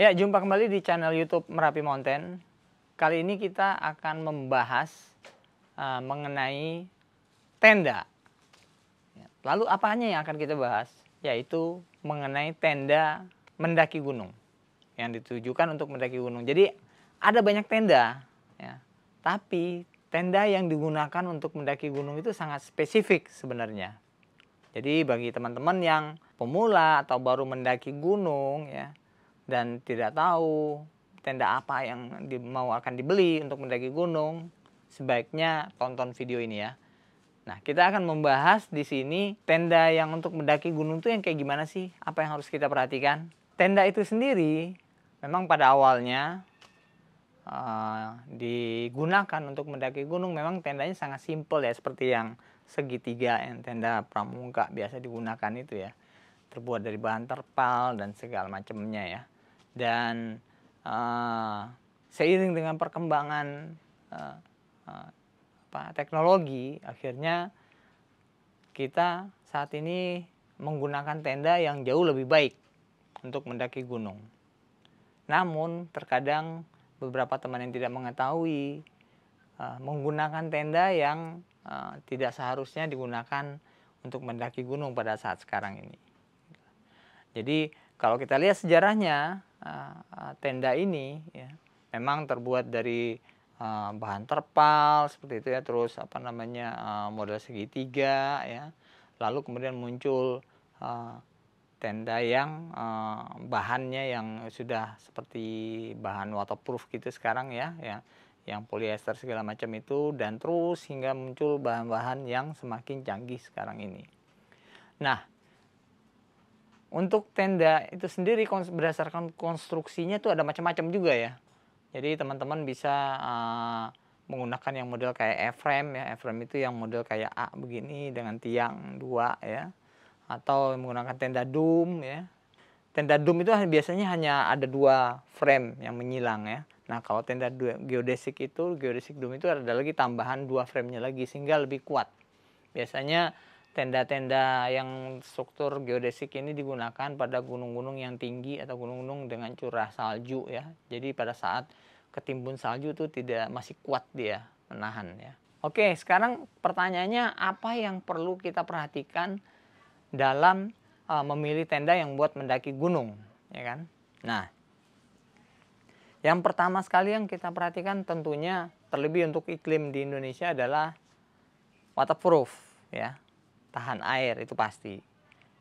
Ya, jumpa kembali di channel YouTube Merapi Mountain. Kali ini kita akan membahas uh, mengenai tenda. Ya, lalu apanya yang akan kita bahas? Yaitu mengenai tenda mendaki gunung yang ditujukan untuk mendaki gunung. Jadi ada banyak tenda, ya. tapi tenda yang digunakan untuk mendaki gunung itu sangat spesifik sebenarnya. Jadi bagi teman-teman yang pemula atau baru mendaki gunung, ya dan tidak tahu tenda apa yang di, mau akan dibeli untuk mendaki gunung, sebaiknya tonton video ini ya. Nah, kita akan membahas di sini tenda yang untuk mendaki gunung itu yang kayak gimana sih? Apa yang harus kita perhatikan? Tenda itu sendiri memang pada awalnya uh, digunakan untuk mendaki gunung memang tendanya sangat simpel ya seperti yang segitiga yang tenda pramuka biasa digunakan itu ya. Terbuat dari bahan terpal dan segala macamnya ya dan uh, seiring dengan perkembangan uh, uh, apa, teknologi akhirnya kita saat ini menggunakan tenda yang jauh lebih baik untuk mendaki gunung. Namun terkadang beberapa teman yang tidak mengetahui uh, menggunakan tenda yang uh, tidak seharusnya digunakan untuk mendaki gunung pada saat sekarang ini. Jadi kalau kita lihat sejarahnya Eh, eh, tenda ini ya, memang terbuat dari uh, bahan terpal seperti itu ya terus apa namanya uh, model segitiga ya lalu kemudian muncul uh, tenda yang uh, bahannya yang sudah seperti bahan waterproof gitu sekarang ya ya yang polyester segala macam itu dan terus hingga muncul bahan-bahan yang semakin canggih sekarang ini. Nah, untuk tenda itu sendiri berdasarkan konstruksinya itu ada macam-macam juga ya. Jadi teman-teman bisa uh, menggunakan yang model kayak A-frame ya. A-frame itu yang model kayak A begini dengan tiang dua ya. Atau menggunakan tenda dome ya. Tenda dome itu biasanya hanya ada dua frame yang menyilang ya. Nah kalau tenda geodesik itu, geodesik dome itu ada lagi tambahan dua framenya lagi sehingga lebih kuat. Biasanya tenda-tenda yang struktur geodesik ini digunakan pada gunung-gunung yang tinggi atau gunung-gunung dengan curah salju ya. Jadi pada saat ketimbun salju itu tidak masih kuat dia menahan ya. Oke, sekarang pertanyaannya apa yang perlu kita perhatikan dalam uh, memilih tenda yang buat mendaki gunung, ya kan? Nah, yang pertama sekali yang kita perhatikan tentunya terlebih untuk iklim di Indonesia adalah waterproof ya tahan air itu pasti.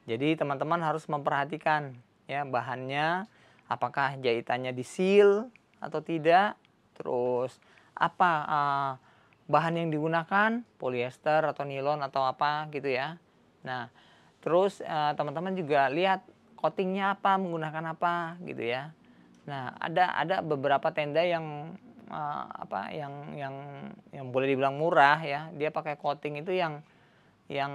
Jadi teman-teman harus memperhatikan ya bahannya apakah jahitannya seal atau tidak, terus apa uh, bahan yang digunakan, polyester atau nilon atau apa gitu ya. Nah, terus eh, teman-teman uh, juga lihat coatingnya apa, menggunakan apa gitu ya. Nah, ada ada beberapa tenda yang uh, apa yang yang yang boleh dibilang murah ya. Dia pakai coating itu yang yang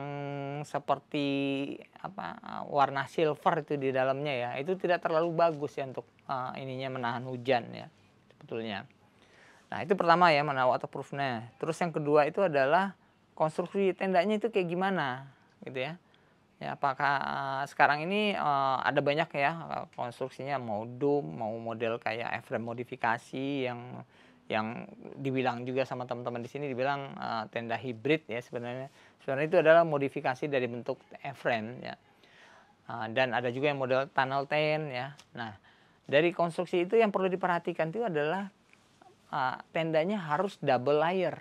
seperti apa warna silver itu di dalamnya ya itu tidak terlalu bagus ya untuk uh, ininya menahan hujan ya sebetulnya nah itu pertama ya mana waterproofnya terus yang kedua itu adalah konstruksi tendanya itu kayak gimana gitu ya ya apakah uh, sekarang ini uh, ada banyak ya konstruksinya mau dome mau model kayak frame modifikasi yang yang dibilang juga sama teman-teman di sini dibilang uh, tenda hibrid ya sebenarnya sebenarnya itu adalah modifikasi dari bentuk A-frame ya uh, dan ada juga yang model tunnel tent ya nah dari konstruksi itu yang perlu diperhatikan itu adalah uh, tendanya harus double layer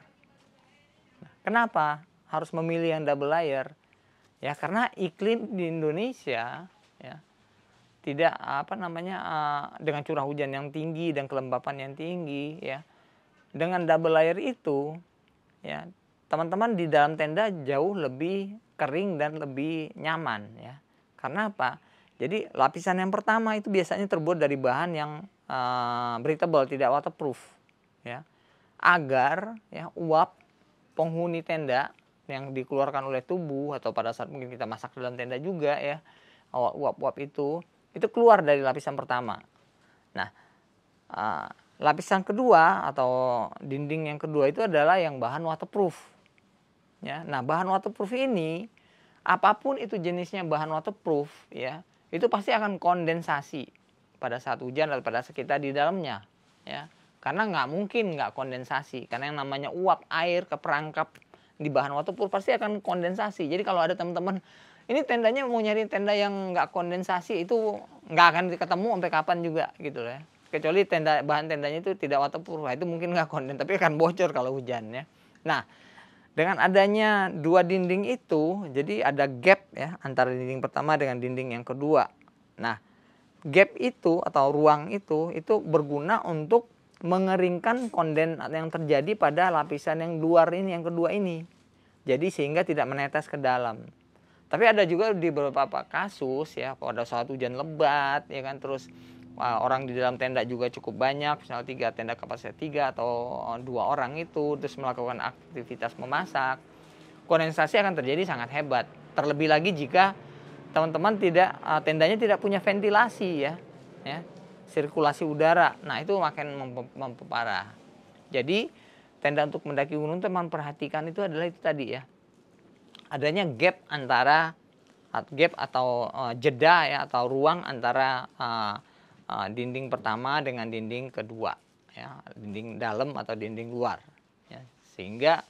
nah, kenapa harus memilih yang double layer ya karena iklim di Indonesia ya tidak apa namanya uh, dengan curah hujan yang tinggi dan kelembapan yang tinggi ya dengan double layer itu ya teman-teman di dalam tenda jauh lebih kering dan lebih nyaman ya karena apa jadi lapisan yang pertama itu biasanya terbuat dari bahan yang uh, breathable tidak waterproof ya agar ya uap penghuni tenda yang dikeluarkan oleh tubuh atau pada saat mungkin kita masak dalam tenda juga ya uap-uap itu itu keluar dari lapisan pertama nah uh, Lapisan kedua atau dinding yang kedua itu adalah yang bahan waterproof. Ya, nah bahan waterproof ini apapun itu jenisnya bahan waterproof ya, itu pasti akan kondensasi pada saat hujan atau pada saat kita di dalamnya ya. Karena nggak mungkin nggak kondensasi karena yang namanya uap air ke perangkap di bahan waterproof pasti akan kondensasi. Jadi kalau ada teman-teman ini tendanya mau nyari tenda yang nggak kondensasi itu nggak akan ketemu sampai kapan juga gitu loh ya kecuali tenda bahan tendanya itu tidak waterproof nah, itu mungkin nggak konden tapi akan bocor kalau hujan ya nah dengan adanya dua dinding itu jadi ada gap ya antara dinding pertama dengan dinding yang kedua nah gap itu atau ruang itu itu berguna untuk mengeringkan konden yang terjadi pada lapisan yang luar ini yang kedua ini jadi sehingga tidak menetes ke dalam tapi ada juga di beberapa kasus ya pada ada saat hujan lebat ya kan terus Ah, orang di dalam tenda juga cukup banyak, misalnya tiga tenda kapasitas tiga atau eh, dua orang itu, terus melakukan aktivitas memasak, kondensasi akan terjadi sangat hebat. Terlebih lagi jika teman-teman tidak eh, tendanya tidak punya ventilasi ya, ya sirkulasi udara. Nah itu makin memperparah. Jadi tenda untuk mendaki gunung teman perhatikan itu adalah itu tadi ya, adanya gap antara gap atau uh, jeda ya atau ruang antara uh, Ah, dinding pertama dengan dinding kedua ya dinding dalam atau dinding luar ya. sehingga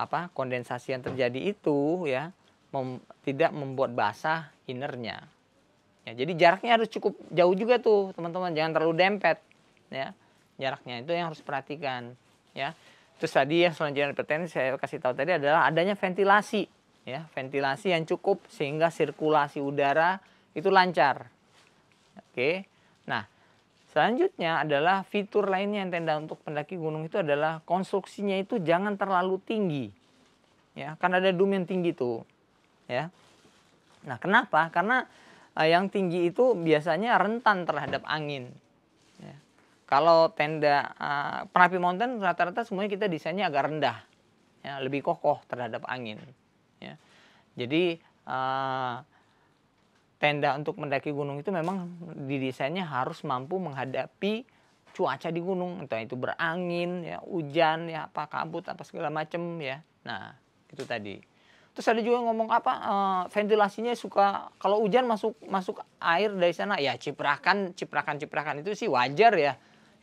apa kondensasi yang terjadi itu ya mem, tidak membuat basah innernya ya jadi jaraknya harus cukup jauh juga tuh teman-teman jangan terlalu dempet ya jaraknya itu yang harus perhatikan ya terus tadi yang selanjutnya pertanyaan saya kasih tahu tadi adalah adanya ventilasi ya ventilasi yang cukup sehingga sirkulasi udara itu lancar oke Nah, selanjutnya adalah fitur lainnya yang tenda untuk pendaki gunung itu adalah konstruksinya itu jangan terlalu tinggi. Ya, karena ada dome yang tinggi tuh. Ya. Nah, kenapa? Karena eh, yang tinggi itu biasanya rentan terhadap angin. Ya. Kalau tenda eh, perapi mountain rata-rata semuanya kita desainnya agak rendah. Ya, lebih kokoh terhadap angin. Ya. Jadi eh, tenda untuk mendaki gunung itu memang didesainnya harus mampu menghadapi cuaca di gunung entah itu berangin ya hujan ya apa kabut apa segala macem ya nah itu tadi terus ada juga yang ngomong apa e, ventilasinya suka kalau hujan masuk masuk air dari sana ya ciprakan ciprakan ciprakan itu sih wajar ya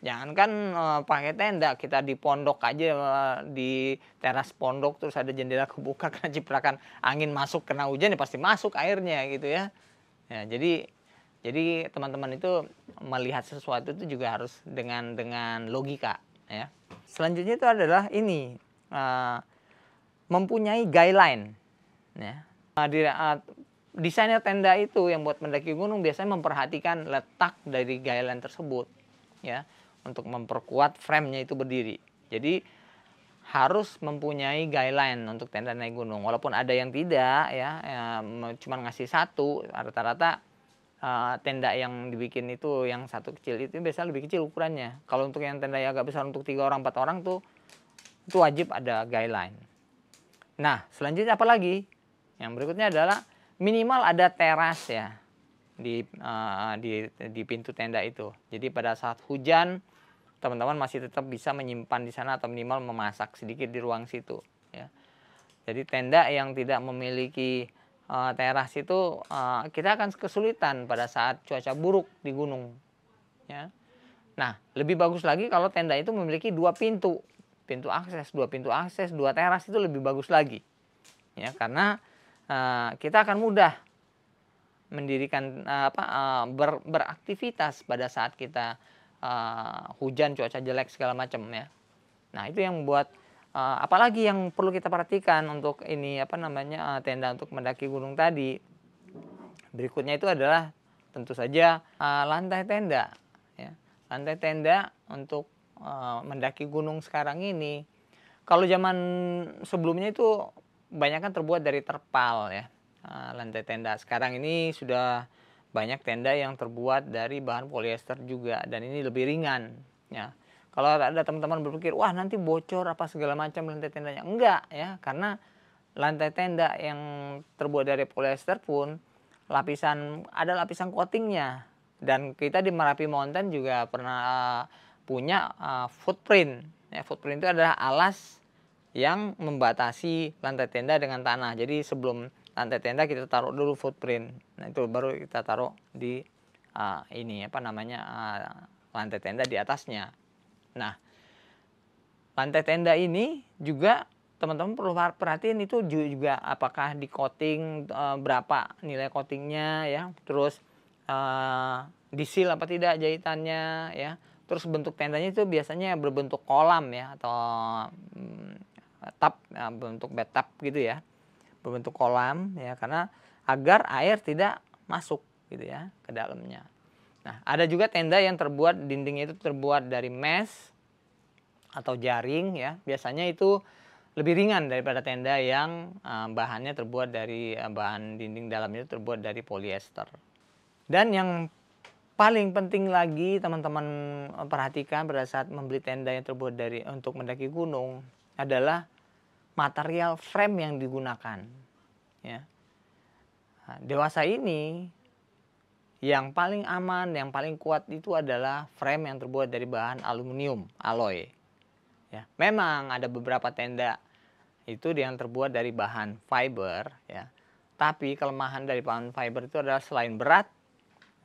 jangankan e, eh, pakai tenda kita di pondok aja eh, di teras pondok terus ada jendela kebuka karena ciprakan angin masuk kena hujan ya pasti masuk airnya gitu ya ya jadi jadi teman-teman itu melihat sesuatu itu juga harus dengan dengan logika ya. Selanjutnya itu adalah ini uh, mempunyai guideline ya. Uh, di, uh, desainer tenda itu yang buat mendaki gunung biasanya memperhatikan letak dari guideline tersebut ya untuk memperkuat frame nya itu berdiri. Jadi harus mempunyai guideline untuk tenda naik gunung. Walaupun ada yang tidak ya, ya cuma ngasih satu, rata-rata uh, tenda yang dibikin itu yang satu kecil itu biasanya lebih kecil ukurannya. Kalau untuk yang tenda yang agak besar untuk tiga orang empat orang tuh itu wajib ada guideline. Nah selanjutnya apa lagi? Yang berikutnya adalah minimal ada teras ya di uh, di di pintu tenda itu. Jadi pada saat hujan teman-teman masih tetap bisa menyimpan di sana atau minimal memasak sedikit di ruang situ ya jadi tenda yang tidak memiliki uh, teras itu uh, kita akan kesulitan pada saat cuaca buruk di gunung ya nah lebih bagus lagi kalau tenda itu memiliki dua pintu pintu akses dua pintu akses dua teras itu lebih bagus lagi ya karena uh, kita akan mudah mendirikan apa ber, beraktivitas pada saat kita uh, hujan, cuaca jelek segala macam ya. Nah itu yang membuat uh, eh, apalagi yang perlu kita perhatikan untuk ini apa namanya uh, tenda untuk mendaki gunung tadi. Berikutnya itu adalah tentu saja uh, lantai tenda. Ya. Lantai tenda untuk uh, mendaki gunung sekarang ini. Kalau zaman sebelumnya itu banyak kan terbuat dari terpal ya lantai tenda. Sekarang ini sudah banyak tenda yang terbuat dari bahan polyester juga dan ini lebih ringan ya kalau ada teman-teman berpikir wah nanti bocor apa segala macam lantai tendanya enggak ya karena lantai tenda yang terbuat dari polyester pun lapisan ada lapisan coatingnya dan kita di Merapi Mountain juga pernah eh, punya uh, footprint ya footprint itu adalah alas yang membatasi lantai tenda dengan tanah jadi sebelum lantai tenda kita taruh dulu footprint nah itu baru kita taruh di uh, ini apa namanya uh, lantai tenda di atasnya nah lantai tenda ini juga teman-teman perlu perhatiin itu juga apakah di coating uh, berapa nilai coatingnya ya terus uh, disil apa tidak jahitannya ya terus bentuk tendanya itu biasanya berbentuk kolam ya atau mm, tap ya, bentuk bathtub gitu ya berbentuk kolam ya karena agar air tidak masuk gitu ya ke dalamnya. Nah, ada juga tenda yang terbuat dindingnya itu terbuat dari mesh atau jaring ya. Biasanya itu lebih ringan daripada tenda yang uh, bahannya terbuat dari uh, bahan dinding dalamnya terbuat dari polyester. Dan yang paling penting lagi teman-teman eh, perhatikan pada saat membeli tenda yang terbuat dari untuk mendaki gunung adalah material frame yang digunakan. Ya. Nah, dewasa ini yang paling aman, yang paling kuat itu adalah frame yang terbuat dari bahan aluminium alloy. Ya, memang ada beberapa tenda itu yang terbuat dari bahan fiber, ya. Tapi kelemahan dari bahan fiber itu adalah selain berat,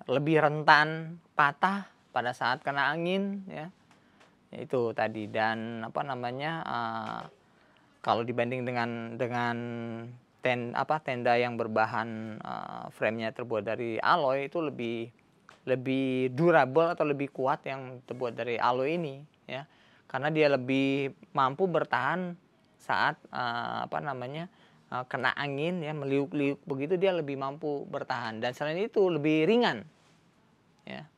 lebih rentan patah pada saat kena angin, ya. Itu tadi dan apa namanya? Uh, kalau dibanding dengan dengan ten apa tenda yang berbahan uh, framenya terbuat dari alloy itu lebih lebih durable atau lebih kuat yang terbuat dari alloy ini ya karena dia lebih mampu bertahan saat uh, apa namanya uh, kena angin ya meliuk-liuk begitu dia lebih mampu bertahan dan selain itu lebih ringan ya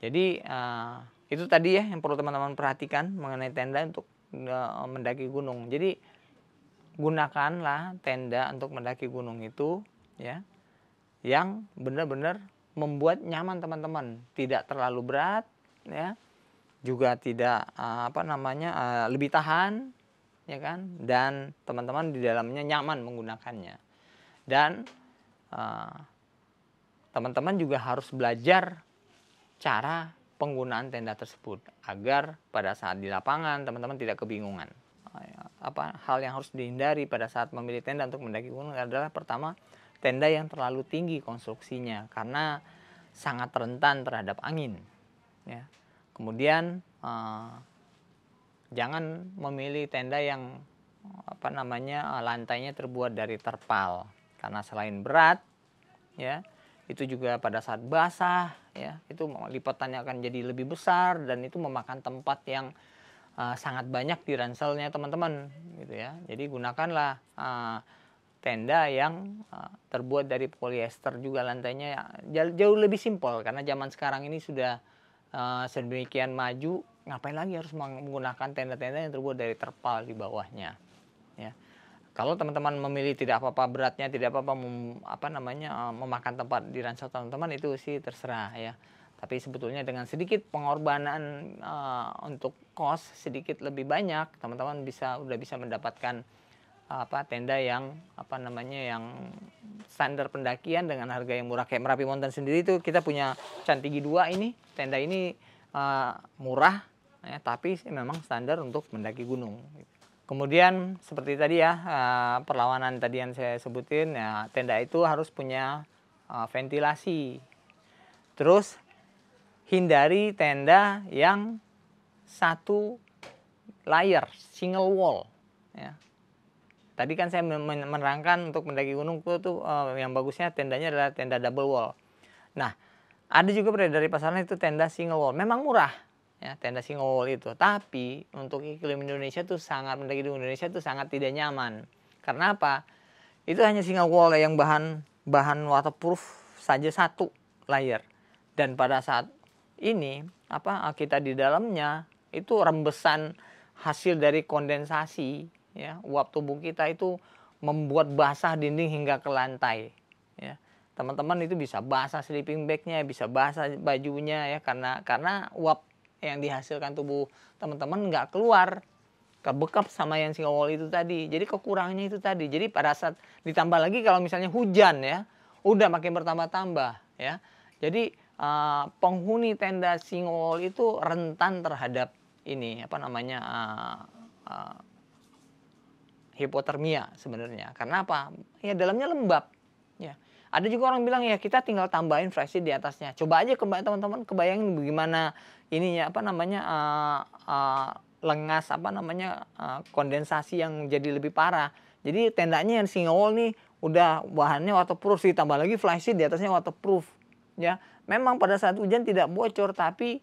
jadi uh, itu tadi ya yang perlu teman-teman perhatikan mengenai tenda untuk Eh, mendaki gunung. Jadi gunakanlah tenda untuk mendaki gunung itu ya yang benar-benar membuat nyaman teman-teman, tidak terlalu berat ya. Juga tidak eh, apa namanya eh, lebih tahan ya kan dan teman-teman di dalamnya nyaman menggunakannya. Dan teman-teman juga harus belajar cara penggunaan tenda tersebut agar pada saat di lapangan teman-teman tidak kebingungan. Oh, ya. Apa hal yang harus dihindari pada saat memilih tenda untuk mendaki gunung adalah pertama tenda yang terlalu tinggi konstruksinya karena sangat rentan terhadap angin. Ya. Kemudian eh, jangan memilih tenda yang apa namanya eh, lantainya terbuat dari terpal karena selain berat ya itu juga pada saat basah ya itu lipatannya akan jadi lebih besar dan itu memakan tempat yang uh, sangat banyak di ranselnya teman-teman gitu ya jadi gunakanlah uh, tenda yang uh, terbuat dari polyester juga lantainya ya. jauh, jauh lebih simpel karena zaman sekarang ini sudah uh, sedemikian maju ngapain lagi harus menggunakan tenda-tenda yang terbuat dari terpal di bawahnya ya kalau teman-teman memilih tidak apa-apa beratnya, tidak apa-apa apa namanya eh, memakan tempat di ransel teman-teman itu sih terserah ya. Tapi sebetulnya dengan sedikit pengorbanan uh, untuk kos sedikit lebih banyak, teman-teman bisa udah bisa mendapatkan uh, apa tenda yang apa namanya yang standar pendakian dengan harga yang murah kayak Merapi Mountain sendiri itu kita punya Cantigi 2 ini tenda ini uh, murah ya, tapi memang standar untuk mendaki gunung gitu. Kemudian seperti tadi ya eh, perlawanan tadi yang saya sebutin ya tenda itu harus punya eh, ventilasi. Terus hindari tenda yang satu layer single wall ya. Tadi kan saya menerangkan untuk mendaki gunung itu tuh eh, yang bagusnya tendanya adalah tenda double wall. Nah, ada juga dari pasaran itu tenda single wall. Memang murah, ya tenda singol itu tapi untuk iklim Indonesia tuh sangat mendaki di Indonesia tuh sangat tidak nyaman karena apa itu hanya singawol yang bahan bahan waterproof saja satu layer dan pada saat ini apa ah, kita di dalamnya itu rembesan hasil dari kondensasi ya uap tubuh kita itu membuat basah dinding hingga ke lantai ya teman-teman itu bisa basah sleeping bagnya bisa basah bajunya ya karena karena uap yang dihasilkan tubuh teman-teman nggak keluar kebekap sama yang wall itu tadi. Jadi kekurangannya itu tadi. Jadi pada saat ditambah lagi kalau misalnya hujan ya, udah makin bertambah-tambah ya. Jadi uh, penghuni tenda wall itu rentan terhadap ini apa namanya uh, uh, hipotermia sebenarnya. Karena apa? Ya dalamnya lembab. Ya. Ada juga orang bilang ya kita tinggal tambahin fresh di atasnya. Coba aja kebayang teman-teman kebayangin bagaimana ininya apa namanya uh, uh, lengas apa namanya uh, kondensasi yang jadi lebih parah. Jadi tendanya yang wall nih udah bahannya waterproof sih tambah lagi flysheet di atasnya waterproof ya. Memang pada saat hujan tidak bocor tapi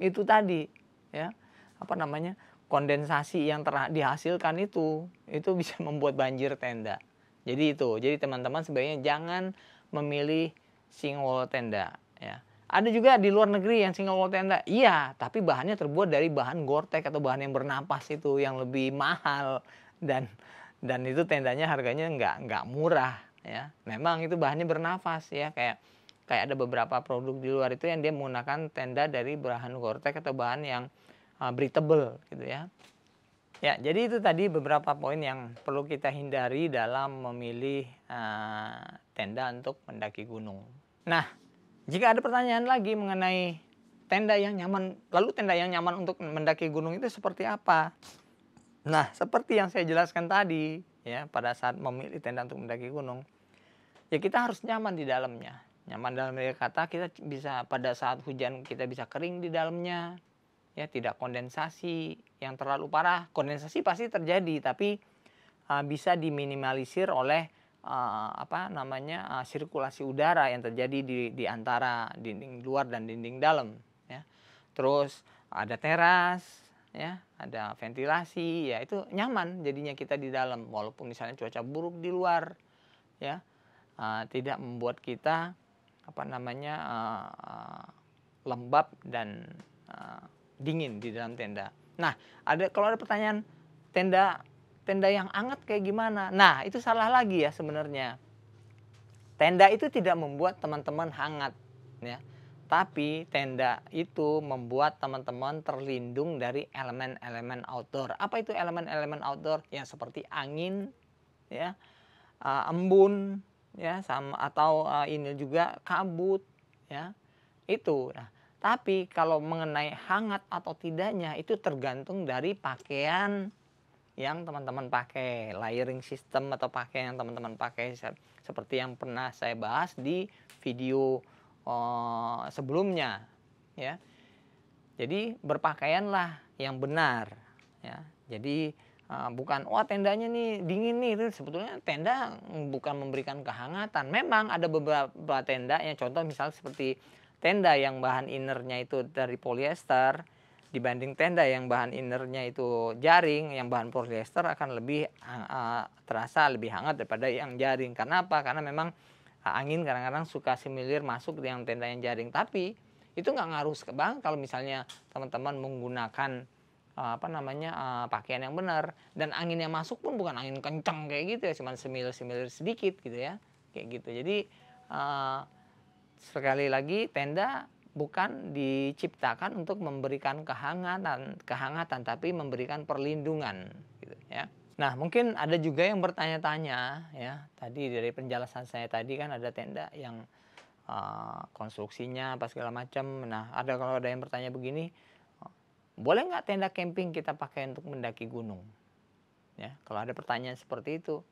itu tadi ya apa namanya kondensasi yang ter dihasilkan itu itu bisa membuat banjir tenda. Jadi itu. Jadi teman-teman sebaiknya jangan memilih wall tenda. Ada juga di luar negeri yang single wall tenda. Iya, tapi bahannya terbuat dari bahan gore atau bahan yang bernapas itu yang lebih mahal dan dan itu tendanya harganya nggak nggak murah ya. Memang itu bahannya bernapas ya kayak kayak ada beberapa produk di luar itu yang dia menggunakan tenda dari bahan gore atau bahan yang uh, breathable gitu ya. Ya, jadi itu tadi beberapa poin yang perlu kita hindari dalam memilih uh, tenda untuk mendaki gunung. Nah, jika ada pertanyaan lagi mengenai tenda yang nyaman, lalu tenda yang nyaman untuk mendaki gunung itu seperti apa? Nah, seperti yang saya jelaskan tadi, ya, pada saat memilih tenda untuk mendaki gunung, ya kita harus nyaman di dalamnya. Nyaman dalam kata kita bisa pada saat hujan kita bisa kering di dalamnya, ya tidak kondensasi yang terlalu parah. Kondensasi pasti terjadi, tapi uh, bisa diminimalisir oleh uh, apa namanya uh, sirkulasi udara yang terjadi di di antara dinding luar dan dinding dalam ya. Terus ada teras ya, ada ventilasi ya itu nyaman jadinya kita di dalam walaupun misalnya cuaca buruk di luar ya. Uh, tidak membuat kita apa namanya uh, uh, lembab dan uh, dingin di dalam tenda. Nah, ada kalau ada pertanyaan tenda tenda yang hangat kayak gimana. Nah, itu salah lagi ya sebenarnya. Tenda itu tidak membuat teman-teman hangat ya. Tapi tenda itu membuat teman-teman terlindung dari elemen-elemen outdoor. Apa itu elemen-elemen outdoor? Ya seperti angin ya, e, embun ya sama atau e, ini juga kabut ya. Itu. Nah, tapi kalau mengenai hangat atau tidaknya itu tergantung dari pakaian yang teman-teman pakai, layering system atau pakai yang teman-teman pakai seperti yang pernah saya bahas di video uh, sebelumnya ya. Jadi berpakaianlah yang benar ya. Jadi uh, bukan wah tendanya nih dingin nih itu sebetulnya tenda bukan memberikan kehangatan. Memang ada beberapa tenda yang contoh misalnya seperti tenda yang bahan innernya itu dari polyester dibanding tenda yang bahan innernya itu jaring, yang bahan polyester akan lebih uh, terasa lebih hangat daripada yang jaring. Karena apa? Karena memang angin kadang-kadang suka semilir masuk di yang tenda yang jaring, tapi itu nggak ngaruh banget kalau misalnya teman-teman menggunakan apa namanya pakaian yang benar dan angin yang masuk pun bukan angin kencang kayak gitu ya cuman semilir-semilir sedikit gitu ya kayak gitu jadi uh, sekali lagi tenda bukan diciptakan untuk memberikan kehangatan, kehangatan tapi memberikan perlindungan gitu ya. Nah, mungkin ada juga yang bertanya-tanya ya. Tadi dari penjelasan saya tadi kan ada tenda yang uh, konstruksinya apa segala macam. Nah, ada kalau ada yang bertanya begini, boleh nggak tenda camping kita pakai untuk mendaki gunung? Ya, kalau ada pertanyaan seperti itu,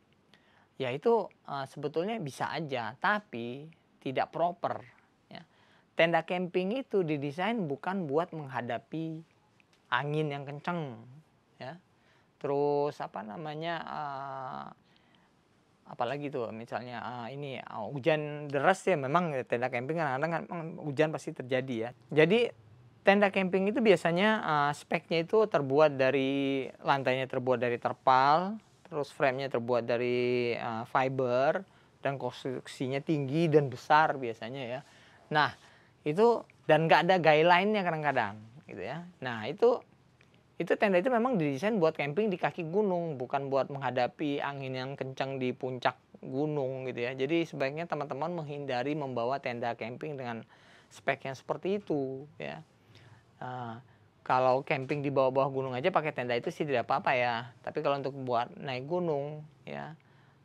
ya itu uh, sebetulnya bisa aja, tapi tidak proper tenda camping itu didesain bukan buat menghadapi angin yang kenceng ya terus apa namanya uh, apalagi tuh misalnya uh, ini uh, hujan deras ya memang ya, tenda camping kadang-kadang kan hujan pasti terjadi ya jadi tenda camping itu biasanya uh, speknya itu terbuat dari lantainya terbuat dari terpal terus framenya terbuat dari uh, fiber dan konstruksinya tinggi dan besar biasanya ya nah itu dan nggak ada guideline-nya kadang-kadang gitu ya nah itu itu tenda itu memang didesain buat camping di kaki gunung bukan buat menghadapi angin yang kencang di puncak gunung gitu ya jadi sebaiknya teman-teman menghindari membawa tenda camping dengan spek yang seperti itu ya uh, kalau camping di bawah-bawah gunung aja pakai tenda itu sih tidak apa-apa ya tapi kalau untuk buat naik gunung ya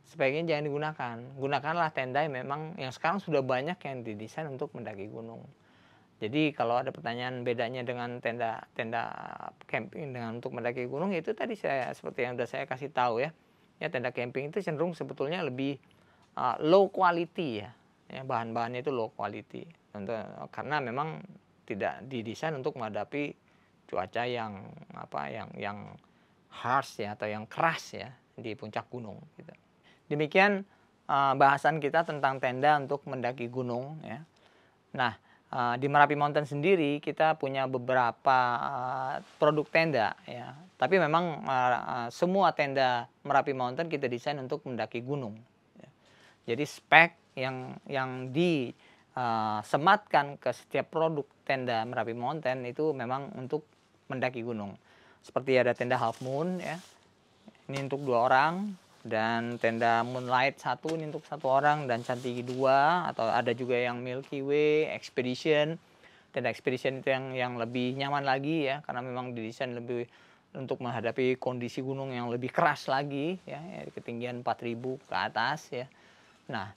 sebaiknya jangan digunakan. Gunakanlah tenda yang memang yang sekarang sudah banyak yang didesain untuk mendaki gunung. Jadi kalau ada pertanyaan bedanya dengan tenda tenda camping dengan untuk mendaki gunung itu tadi saya seperti yang sudah saya kasih tahu ya. Ya tenda camping itu cenderung sebetulnya lebih uh, low quality ya. ya bahan-bahannya itu low quality. Untuk, karena memang tidak didesain untuk menghadapi cuaca yang apa yang yang harsh ya atau yang keras ya di puncak gunung gitu. Demikian uh, bahasan kita tentang tenda untuk mendaki gunung ya. Nah, uh, di Merapi Mountain sendiri kita punya beberapa uh, produk tenda ya. Tapi memang uh, uh, semua tenda Merapi Mountain kita desain untuk mendaki gunung. Ya. Jadi spek yang yang di ke setiap produk tenda Merapi Mountain itu memang untuk mendaki gunung. Seperti ada tenda Half Moon ya. Ini untuk dua orang, dan tenda Moonlight satu ini untuk satu orang dan cantik dua atau ada juga yang Milky Way Expedition tenda Expedition itu yang yang lebih nyaman lagi ya karena memang didesain lebih untuk menghadapi kondisi gunung yang lebih keras lagi ya, ya ketinggian 4000 ke atas ya nah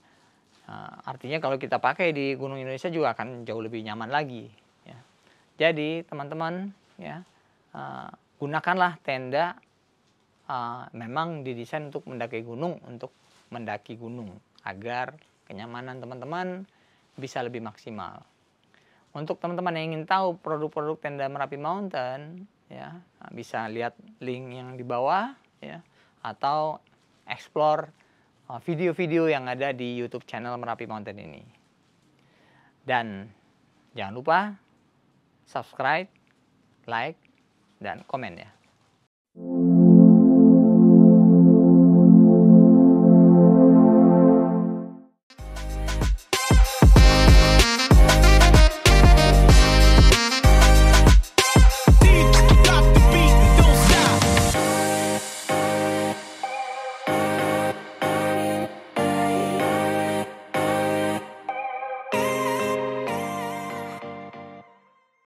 eh, artinya kalau kita pakai di gunung Indonesia juga akan jauh lebih nyaman lagi ya jadi teman-teman ya eh, gunakanlah tenda Eh, memang didesain untuk mendaki gunung untuk mendaki gunung agar kenyamanan teman-teman bisa lebih maksimal. Untuk teman-teman yang ingin tahu produk-produk tenda Merapi Mountain, ya bisa lihat link yang di bawah, ya atau explore eh, video-video yang ada di YouTube channel Merapi Mountain ini. Dan jangan lupa subscribe, like, dan komen ya. thank